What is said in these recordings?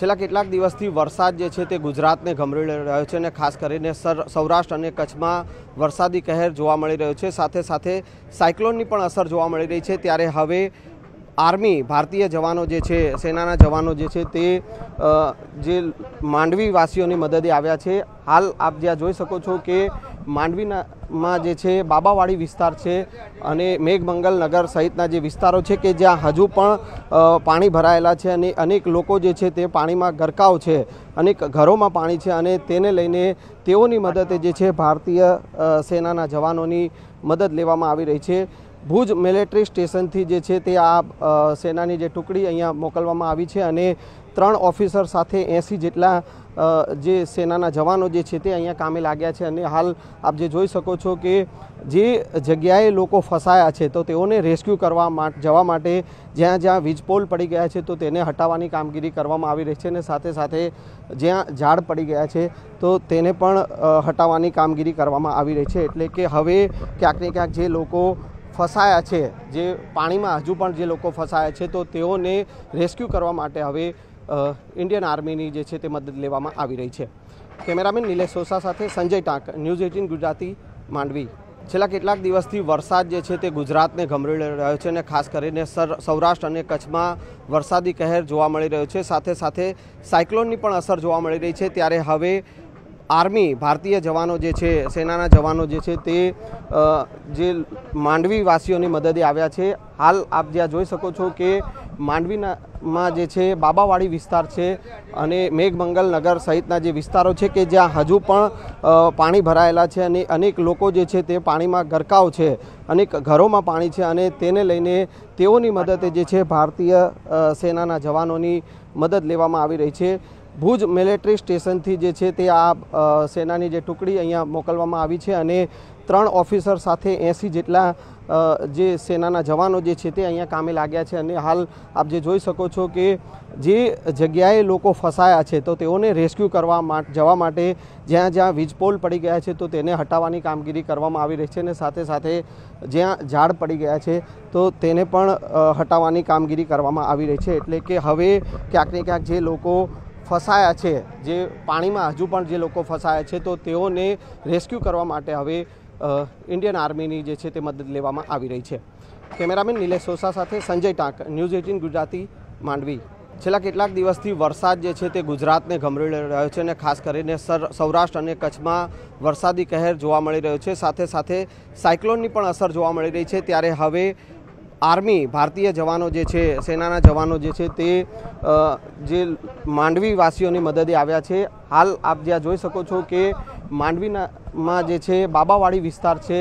છલા કેટલાક દિવસથી વરસાદ જે છે તે ગુજરાતને ઘમરી રહ્યો છે અને ખાસ કરીને સૌરાષ્ટ્ર અને કચ્છમાં વરસાદી કહેર જોવા મળી રહ્યો છે સાથે સાથે સાયક્લોન ની પણ અસર જોવા મળી રહી છે ત્યારે હવે આર્મી ભારતીય જવાનો જે છે સેનાના જવાનો જે છે તે જે માંડવી વાસીઓને મદદ આવીયા છે હાલ આપ ディア જોઈ શકો છો કે માંડવીનામાં જે છે બાબાવાડી વિસ્તાર છે અને મેઘમંગલ નગર સહિતના જે વિસ્તારો છે કે જ્યાં હજુ પણ પાણી ભરાયેલા છે અને અનેક લોકો જે છે તે પાણીમાં ગરકાવ છે અનેક ઘરોમાં પાણી છે અને તેને લઈને તેઓની મદદે જે છે ભારતીય સેનાના જવાનોની મદદ લેવામાં આવી રહી છે ભુજ મિલિટરી સ્ટેશનથી જે છે તે આ સેનાની જે ટુકડી અહીંયા મોકલવામાં આવી છે અને ત્રણ ઓફિસર સાથે 80 જેટલા જે સેનાના જવાનો જે છે તે અહીંયા કામમાં લાગ્યા છે અને હાલ આપ જે જોઈ શકો છો કે જે જગ્યાએ લોકો ફસાયા છે તો તેઓને રેસ્ક્યુ કરવા જવા માટે જ્યાં જ્યાં વીજપોલ પડી ગયા છે તો તેને હટાવવાની કામગીરી કરવામાં આવી રહી છે અને સાથે સાથે જ્યાં ઝાડ પડી ગયા છે તો તેને પણ હટાવવાની કામગીરી કરવામાં આવી રહી છે એટલે કે હવે ક્યાંક ને ક્યાંક જે લોકો ફસાયા છે જે પાણીમાં હજુ પણ જે લોકો ફસાયા છે તો તેઓને રેસ્ક્યુ કરવા માટે હવે ઇન્ડિયન આર્મીની જે છે તે મદદ લેવામાં આવી રહી છે કેમેરામેન નિલેશ સોસા સાથે સંજય ટાંક ન્યૂઝ એટીન ગુજરાતી માંડવી છેલ્લા કેટલાક દિવસથી વરસાદ જે છે તે ગુજરાતને ગમરી રહ્યો છે અને ખાસ કરીને સૌરાષ્ટ્ર અને કચ્છમાં વરસાદી કહેર જોવા મળી રહ્યો છે સાથે સાથે સાયક્લોનની પણ અસર જોવા મળી રહી છે ત્યારે હવે આર્મી ભારતીય જવાનો જે છે સેનાના જવાનો જે છે તે જે માંડવીવાસીઓની મદદે આવ્યા છે હાલ આપ જ્યાં જોઈ શકો છો કે માંડવીનામાં જે છે બાબાવાડી વિસ્તાર છે અને મેઘમંગલ નગર સહિતના જે વિસ્તારો છે કે જ્યાં હજુ પણ પાણી ભરાયેલા છે અને અનેક લોકો જે છે તે પાણીમાં ગરકાવ છે અનેક ઘરોમાં પાણી છે અને તેને લઈને તેઓની મદદે જે છે ભારતીય સેનાના જવાનોની મદદ લેવામાં આવી રહી છે ભૂજ મિલિટરી સ્ટેશન થી જે છે તે આ સેનાની જે ટુકડી અહીંયા મોકલવામાં આવી છે અને ત્રણ ઓફિસર સાથે 80 જેટલા જે સેનાના જવાનો જે છે તે અહીંયા કામમાં લાગ્યા છે અને હાલ આપ જે જોઈ શકો છો કે જે જગ્યાએ લોકો ફસાયા છે તો તેઓને રેસ્ક્યુ કરવા જવા માટે જ્યાં જ્યાં વીજપોલ પડી ગયા છે તો તેને હટાવવાની કામગીરી કરવામાં આવી રહી છે અને સાથે સાથે જ્યાં ઝાડ પડી ગયા છે તો તેને પણ હટાવવાની કામગીરી કરવામાં આવી રહી છે એટલે કે હવે ક્યાંક ને ક્યાંક જે લોકો ફસાયા છે જે પાણીમાં હજુ પણ જે લોકો ફસાયા છે તો તેઓને રેસ્ક્યુ કરવા માટે હવે ઇન્ડિયન આર્મીની જે છે તે મદદ લેવામાં આવી રહી છે કેમેરામેન નિલેશ સોસા સાથે સંજય ટાંક ન્યૂઝ એટીન ગુજરાતી માંડવી છેલ્લા કેટલાક દિવસથી વરસાદ જે છે તે ગુજરાતને ગમરી રહ્યો છે અને ખાસ કરીને સૌરાષ્ટ્ર અને કચ્છમાં વરસાદી કહેર જોવા મળી રહ્યો છે સાથે સાથે સાયક્લોનની પણ અસર જોવા મળી રહી છે ત્યારે હવે आर्मी भारतीय जवानों जे छे सेनाના जवानों जे छे તે જે માંડવી વાસીઓ ની મદદ આવીયા છે હાલ આપ ディア જોઈ શકો છો કે માંડવી માં જે છે બાબાવાડી વિસ્તાર છે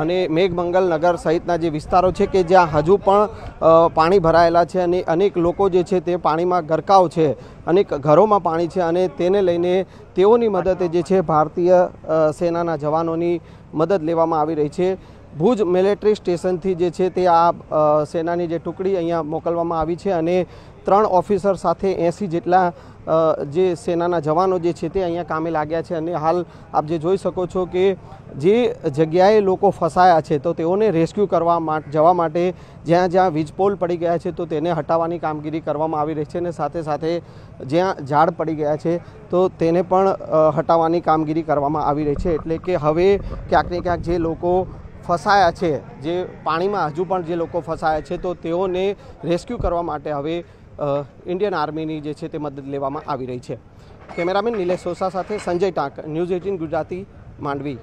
અને મેગમંગલ નગર સહિતના જે વિસ્તારો છે કે જ્યાં હજુ પણ પાણી ભરાયેલા છે અને અનેક લોકો જે છે તે પાણીમાં ઘરકાઉ છે અનેક ઘરોમાં પાણી છે અને તેને લઈને તેઓની મદદ જે છે ભારતીય સેનાના जवानों ની મદદ લેવામાં આવી રહી છે ભૂજ મિલિટરી સ્ટેશન થી જે છે તે આ સેનાની જે ટુકડી અહીંયા મોકલવામાં આવી છે અને ત્રણ ઓફિસર સાથે 80 જેટલા જે સેનાના જવાનો જે છે તે અહીંયા કામમાં લાગ્યા છે અને હાલ આપ જે જોઈ શકો છો કે જે જગ્યાએ લોકો ફસાયા છે તો તેઓને રેસ્ક્યુ કરવા જવા માટે જ્યાં-જ્યાં વીજપોલ પડી ગયા છે તો તેને હટાવવાની કામગીરી કરવામાં આવી રહી છે અને સાથે સાથે જ્યાં ઝાડ પડી ગયા છે તો તેને પણ હટાવવાની કામગીરી કરવામાં આવી રહી છે એટલે કે હવે ક્યાંક ને ક્યાંક જે લોકો ફસાયા છે જે પાણીમાં હજુ પણ જે લોકો ફસાયા છે તો તેઓને રેસ્ક્યુ કરવા માટે હવે ઇન્ડિયન આર્મીની જે છે તે મદદ લેવામાં આવી રહી છે કેમેરામેન નીલેશોસા સાથે સંજય તાક ન્યૂઝ 18 ગુજરાતી માંડવી